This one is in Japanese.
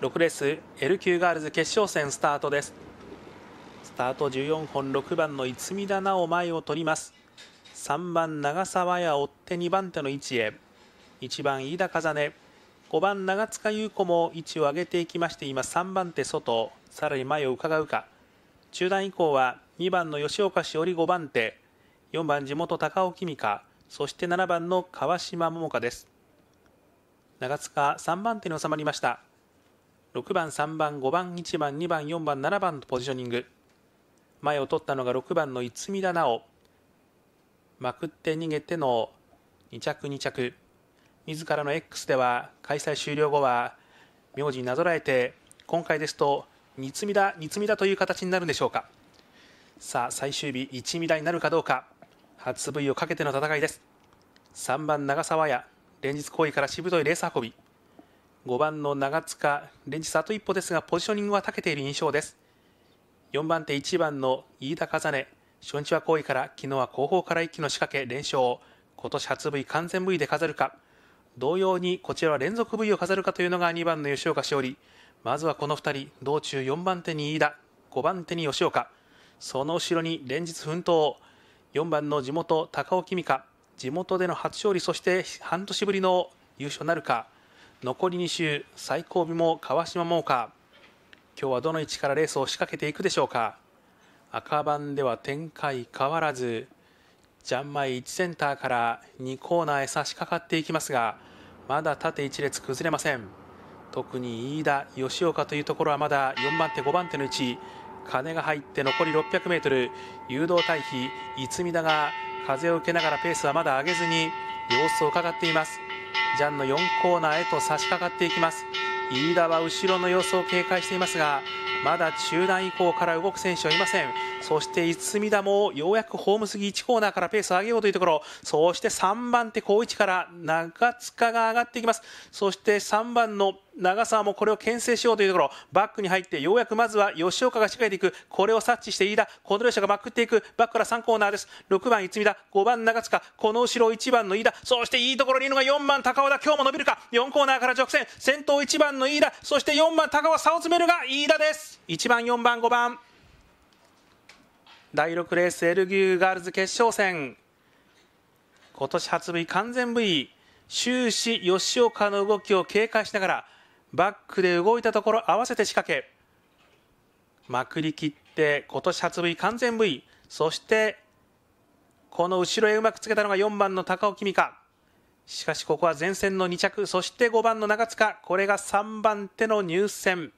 6レース L 級ガールズ決勝戦スタートですスタート14本6番の逸見田奈を前を取ります3番長沢や追って2番手の位置へ1番飯田風音5番長塚優子も位置を上げていきまして今3番手外さらに前を伺うか中段以降は2番の吉岡しおり5番手4番地元高尾君香そして7番の川島桃香です長塚3番手に収まりました6番、3番、5番、1番、2番、4番、7番とポジショニング。前を取ったのが6番の逸見田奈まくって逃げての2着2着。自らの X では開催終了後は名字になぞらえて今回ですと煮詰みだ煮詰みだという形になるんでしょうかさあ最終日一味だになるかどうか初 V をかけての戦いです3番長連日からしぶといレース運び5番の長塚連日あと一歩ですがポジショニングは長けている印象です4番手1番の飯田風ね初日は好位から昨日は後方から一気の仕掛け連勝今年初 V 完全 V で飾るか同様にこちらは連続 V を飾るかというのが2番の吉岡しおまずはこの2人道中4番手に飯田5番手に吉岡その後ろに連日奮闘4番の地元高尾君か地元での初勝利そして半年ぶりの優勝なるか残り2周最後尾も川島桃佳今日はどの位置からレースを仕掛けていくでしょうか赤番では展開変わらずジャンマイ1センターから2コーナーへ差し掛かっていきますがまだ縦1列崩れません特に飯田吉岡というところはまだ4番手5番手の位置金が入って残り 600m 誘導対比逸見田が風を受けながらペースはまだ上げずに様子を伺っていますジャンの4コーナーへと差し掛かっていきます飯田は後ろの様子を警戒していますがまだ中段以降から動く選手はいませんそして出田もようやくホーム過ぎ1コーナーからペースを上げようというところそして3番手好位置から長塚が上がっていきますそして3番の長沢もこれを牽制しようというところバックに入ってようやくまずは吉岡が仕掛けていくこれを察知して飯田この両者がまくっていくバックから3コーナーです6番逸見田5番長塚この後ろ1番の飯田そしていいところにいるのが4番高尾だ今日も伸びるか4コーナーから直線先頭1番の飯田そして4番高尾差を詰めるが飯田です1番4番5番第6レースエルギューガールズ決勝戦今年初 V 完全 V 終始吉岡の動きを警戒しながらバックで動いたところ合わせて仕掛けまくりきって今年初 V 完全 V そしてこの後ろへうまくつけたのが4番の高尾君香しかしここは前線の2着そして5番の長塚これが3番手の入線